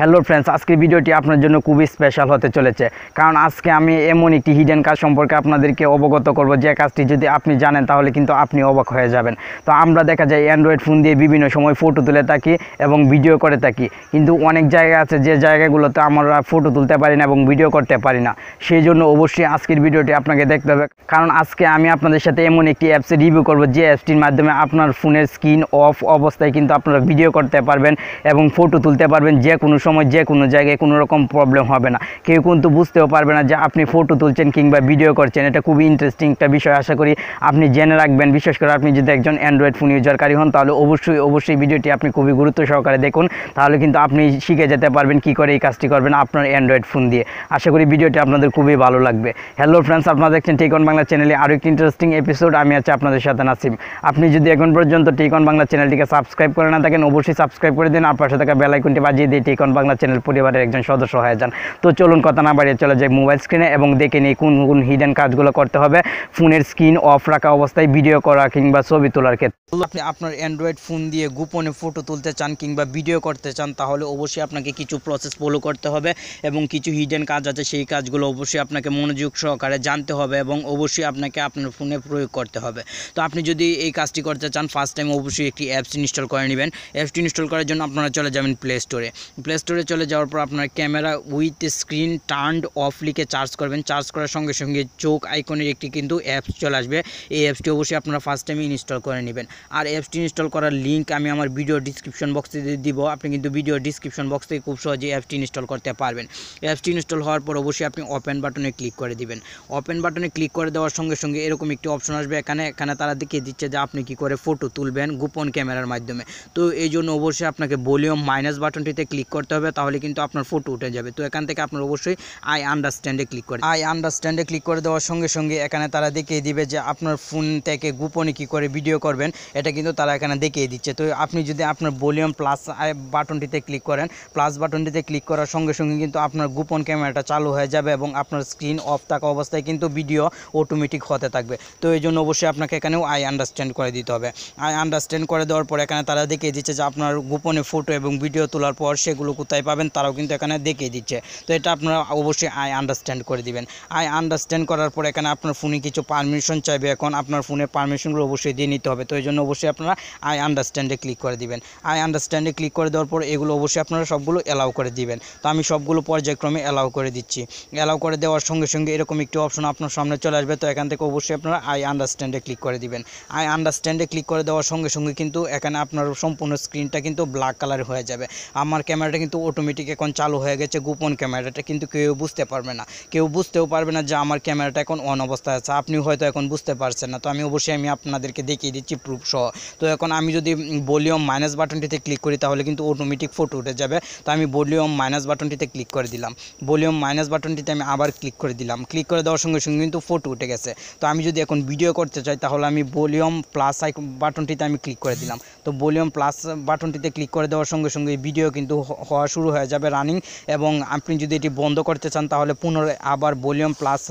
hello friends আজকের ভিডিওটি আপনার জন্য খুবই স্পেশাল হতে চলেছে কারণ আজকে আমি এমন একটি হিডেন কাজ সম্পর্কে আপনাদেরকে অবগত করব যে কাজটি যদি আপনি জানেন তাহলে কিন্তু আপনি অবাক হয়ে যাবেন তো আমরা দেখা যায় অ্যান্ড্রয়েড ফোন দিয়ে বিভিন্ন সময় ফটো তুলে থাকি এবং ভিডিও করে থাকি কিন্তু অনেক জায়গা আছে যে জায়গাগুলোতে আমরা ফটো তুলতে পারি না এবং ভিডিও করতে পারি না সেই জন্য অবশ্যই আজকের ভিডিওটি আপনাকে দেখতে হবে কারণ আজকে আমি আপনাদের সাথে এমন একটি অ্যাপসে রিভিউ করব যে অ্যাপসটির মাধ্যমে আপনার ফোনের স্ক্রিন অফ অবস্থায় কিন্তু আপনারা ভিডিও করতে পারবেন এবং ফটো তুলতে পারবেন যে কোনো সময় যে কোনো জায়গায় কোনো রকম প্রবলেম হবে না কেউ কিন্তু বুঝতেও পারবে না যে আপনি ফটো তুলছেন কিংবা ভিডিও করছেন এটা খুবই ইন্টারেস্টিং একটা বিষয় আশা করি আপনি জেনে রাখবেন বিশেষ করে আপনি যদি একজন অ্যান্ড্রয়েড ফোন ইউজারকারী হন তাহলে অবশ্যই অবশ্যই ভিডিওটি আপনি খুবই গুরুত্ব সহকারে দেখুন তাহলে কিন্তু আপনি শিখে যেতে পারবেন কি করে এই কাজটি করবেন আপনার অ্যান্ড্রয়েড ফোন দিয়ে আশা করি ভিডিওটি আপনাদের খুবই ভালো লাগবে হ্যালো ফ্রেন্ডস আপনারা দেখছেন টেকন বাংলা চ্যানেলে আরও একটি ইন্টারেস্টিং এপিসোড আমি আছি আপনাদের সাথে নাসিম আপনি যদি এখন পর্যন্ত টেকন বাংলা চ্যানেলটিকে সাবস্ক্রাইব করে না থাকেন অবশ্যই সাবস্ক্রাইব করে দিন আপনার সাথে বেলাইকুনটি বাজিয়ে দিয়ে টেকন বাংলা চ্যানেল পরিবারের একজন সদস্য হয়ে যান তো চলুন কথা না বাড়িয়ে চলে যাই মোবাইল স্ক্রিনে এবং দেখে নিই কোন কোন হিডেন কাজগুলো করতে হবে ফোনের স্ক্রিন অফ রাখা অবস্থায় ভিডিও করা কিংবা ছবি তোলার ক্ষেত্রে আপনি আপনার অ্যান্ড্রয়েড ফোন দিয়ে গোপনে ফটো তুলতে চান কিংবা ভিডিও করতে চান তাহলে অবশ্যই আপনাকে কিছু প্রসেস ফলো করতে হবে এবং কিছু হিডেন কাজ আছে সেই কাজগুলো অবশ্যই আপনাকে মনোযোগ সহকারে জানতে হবে এবং অবশ্যই আপনাকে আপনার ফোনে প্রয়োগ করতে হবে তো আপনি যদি এই কাজটি করতে চান ফার্স্ট টাইম অবশ্যই একটি অ্যাপস ইনস্টল করে নেবেন অ্যাপসটি ইনস্টল করার জন্য আপনারা চলে যাবেন প্লে স্টোরে প্লে স্টোরে চলে যাওয়ার পর আপনার camera with screen turn off লিখে চার্জ করবেন চার্জ করার সঙ্গে সঙ্গে চোখ আইকনের একটি কিন্তু অ্যাপস চলে আসবে এই অ্যাপসটি অবশ্যই আপনারা ফার্স্ট টাইম ইনস্টল করে নেবেন আর অ্যাপসটি ইনস্টল করার লিঙ্ক আমি আমার ভিডিও ডিসক্রিপশন বক্সে দিব আপনি কিন্তু ভিডিও ডিসক্রিপশন বক্স থেকে খুব সহজেই অ্যাপসটি ইনস্টল করতে পারবেন অ্যাপসটি ইনস্টল হওয়ার পর অবশ্যই আপনি ওপেন বাটনে ক্লিক করে দিবেন ওপেন বাটনে ক্লিক করে দেওয়ার সঙ্গে সঙ্গে এরকম একটি অপশন আসবে এখানে এখানে তারা দেখিয়ে দিচ্ছে যে আপনি কি করে ফটো তুলবেন গোপন ক্যামেরার মাধ্যমে তো এই জন্য অবশ্যই আপনাকে ভলিউম মাইনাস বাটনটিতে ক্লিক করতে হবে তাহলে কিন্তু আপনার ফটো উঠে যাবে তো এখান থেকে আপনার অবশ্যই আই আন্ডারস্ট্যান্ডে ক্লিক করে আই আন্ডারস্ট্যান্ডে ক্লিক করে দেওয়ার সঙ্গে সঙ্গে এখানে তারা দেখিয়ে দিবে যে আপনার ফোন থেকে গোপনে কি করে ভিডিও করবেন এটা কিন্তু তারা এখানে দেখিয়ে দিচ্ছে তো আপনি যদি আপনার ভলিউম প্লাস বাটনটিতে ক্লিক করেন প্লাস বাটনটিতে ক্লিক করার সঙ্গে সঙ্গে কিন্তু আপনার গোপন ক্যামেরাটা চালু হয়ে যাবে এবং আপনার স্ক্রিন অফ থাকা অবস্থায় কিন্তু ভিডিও অটোমেটিক হতে থাকবে তো এই জন্য অবশ্যই আপনাকে এখানেও আই আন্ডারস্ট্যান্ড করে দিতে হবে আই আন্ডারস্ট্যান্ড করে দেওয়ার পর এখানে তারা দেখিয়ে দিচ্ছে যে আপনার গোপনে ফটো এবং ভিডিও তোলার পর সেগুলো কোথায় পাবেন তারাও কিন্তু এখানে দেখিয়ে দিচ্ছে তো এটা আপনারা অবশ্যই আই আন্ডারস্ট্যান্ড করে দিবেন আই আন্ডারস্ট্যান্ড করার পর এখানে আপনার ফোনে কিছু পারমিশন চাইবে এখন আপনার ফোনে পারমিশনগুলো অবশ্যই দিয়ে নিতে হবে তো এই জন্য অবশ্যই আপনারা আই আন্ডারস্ট্যান্ডে ক্লিক করে দিবেন আই আন্ডারস্ট্যান্ডে ক্লিক করে দেওয়ার পর এগুলো অবশ্যই আপনারা সবগুলো অ্যালাউ করে দিবেন তো আমি সবগুলো পর্যায়ক্রমে অ্যালাউ করে দিচ্ছি অ্যালাউ করে দেওয়ার সঙ্গে সঙ্গে এরকম একটি অপশন আপনার সামনে চলে আসবে তো এখান থেকে অবশ্যই আপনারা আই আন্ডারস্ট্যান্ডে ক্লিক করে দিবেন আই আন্ডারস্ট্যান্ডে ক্লিক করে দেওয়ার সঙ্গে সঙ্গে কিন্তু এখানে আপনার সম্পূর্ণ স্ক্রিনটা কিন্তু ব্ল্যাক কালার হয়ে যাবে আমার ক্যামেরাটা কিন্তু কিন্তু অটোমেটিক এখন চালু হয়ে গেছে গোপন ক্যামেরাটা কিন্তু কেউ বুঝতে পারবে না কেউ বুঝতেও পারবে না যে আমার ক্যামেরাটা এখন অন অবস্থায় আছে আপনি হয়তো এখন বুঝতে পারছেন না তো আমি অবশ্যই আমি আপনাদেরকে দেখিয়ে দিচ্ছি প্রুফ সহ তো এখন আমি যদি ভলিউম মাইনাস বাটনটিতে ক্লিক করি তাহলে কিন্তু অটোমেটিক ফটো উঠে যাবে তো আমি ভলিউম মাইনাস বাটনটিতে ক্লিক করে দিলাম ভলিউম মাইনাস বাটনটিতে আমি আবার ক্লিক করে দিলাম ক্লিক করে দেওয়ার সঙ্গে সঙ্গে কিন্তু ফটো উঠে গেছে তো আমি যদি এখন ভিডিও করতে চাই তাহলে আমি ভলিউম প্লাস আই বাটনটিতে আমি ক্লিক করে দিলাম তো ভলিউম প্লাস বাটনটিতে ক্লিক করে দেওয়ার সঙ্গে সঙ্গে ভিডিও কিন্তু হওয়া শুরু হয়ে যাবে রানিং এবং আপনি যদি এটি বন্ধ করতে চান তাহলে পুনরায় আবার ভলিউম প্লাস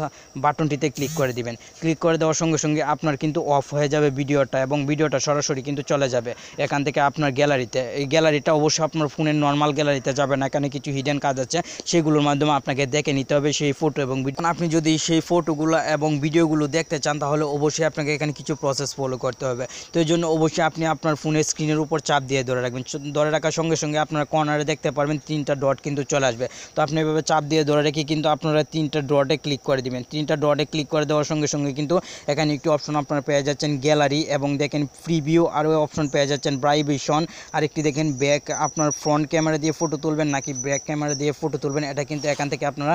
বাটনটিতে ক্লিক করে দিবেন ক্লিক করে দেওয়ার সঙ্গে সঙ্গে আপনার কিন্তু অফ হয়ে যাবে ভিডিওটা এবং ভিডিওটা সরাসরি কিন্তু চলে যাবে এখান থেকে আপনার গ্যালারিতে এই গ্যালারিটা অবশ্যই আপনার ফোনের নর্মাল গ্যালারিতে যাবে না এখানে কিছু হিডেন কাজ আছে সেগুলোর মাধ্যমে আপনাকে দেখে নিতে হবে সেই ফটো এবং আপনি যদি সেই ফটোগুলো এবং ভিডিওগুলো দেখতে চান তাহলে অবশ্যই আপনাকে এখানে কিছু প্রসেস ফলো করতে হবে তো এই জন্য অবশ্যই আপনি আপনার ফোনের স্ক্রিনের উপর চাপ দিয়ে ধরে রাখবেন ধরে রাখার সঙ্গে সঙ্গে আপনার কর্নারে দেখতে পারবেন তিনটা ডট কিন্তু চলে আসবে তো আপনি এভাবে চাপ দিয়ে ধরে রেখে কিন্তু আপনারা তিনটা ডটে ক্লিক করে দিবেন তিনটা ডটে ক্লিক করে দেওয়ার সঙ্গে সঙ্গে কিন্তু এখানে একটি অপশন আপনারা পেয়ে যাচ্ছেন গ্যালারি এবং দেখেন প্রিভিউ আরও অপশন পেয়ে যাচ্ছেন ব্রাইভিশন একটি দেখেন ব্যাক আপনার ফ্রন্ট ক্যামেরা দিয়ে ফটো তুলবেন নাকি ব্যাক ক্যামেরা দিয়ে ফটো তুলবেন এটা কিন্তু এখান থেকে আপনারা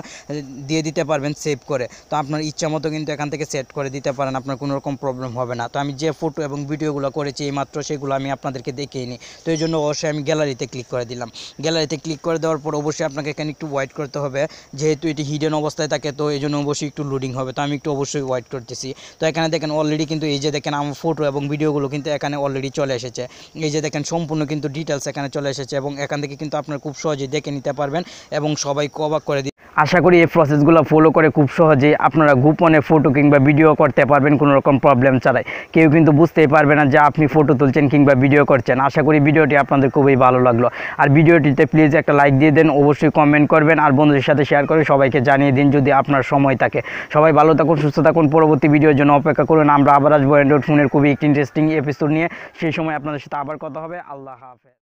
দিয়ে দিতে পারবেন সেভ করে তো আপনার ইচ্ছা মতো কিন্তু এখান থেকে সেট করে দিতে পারেন আপনার কোনো রকম প্রবলেম হবে না তো আমি যে ফটো এবং ভিডিওগুলো করেছি এইমাত্র সেগুলো আমি আপনাদেরকে দেখিয়ে নিই তো এই জন্য অবশ্যই আমি গ্যালারিতে ক্লিক করে দিলাম গ্যালারি অ্যাপ্লাইতে ক্লিক করে দেওয়ার পর অবশ্যই আপনাকে এখানে একটু ওয়েট করতে হবে যেহেতু এটি হিডেন অবস্থায় থাকে তো এই জন্য অবশ্যই একটু লোডিং হবে তো আমি একটু অবশ্যই ওয়েট করতেছি তো এখানে দেখেন অলরেডি কিন্তু এই যে দেখেন আমার ফটো এবং ভিডিওগুলো কিন্তু এখানে অলরেডি চলে এসেছে এই যে দেখেন সম্পূর্ণ কিন্তু ডিটেলস এখানে চলে এসেছে এবং এখান থেকে কিন্তু আপনারা খুব সহজেই দেখে নিতে পারবেন এবং সবাই কবাক করে আশা করি এই প্রসেসগুলো ফলো করে খুব সহজেই আপনারা গোপনে ফটো কিংবা ভিডিও করতে পারবেন কোনো রকম প্রবলেম ছাড়াই কেউ কিন্তু বুঝতেই পারবে না যে আপনি ফটো তুলছেন কিংবা ভিডিও করছেন আশা করি ভিডিওটি আপনাদের খুবই ভালো লাগলো আর ভিডিওটিতে প্লিজ একটা লাইক দিয়ে দেন অবশ্যই কমেন্ট করবেন আর বন্ধুদের সাথে শেয়ার করে সবাইকে জানিয়ে দিন যদি আপনার সময় থাকে সবাই ভালো থাকুন সুস্থ থাকুন পরবর্তী ভিডিওর জন্য অপেক্ষা করুন আমরা আবার আসবো অ্যান্ড্রয়েড ফোনের খুবই একটি ইন্টারেস্টিং এপিসোড নিয়ে সেই সময় আপনাদের সাথে আবার কথা হবে আল্লাহ হাফেজ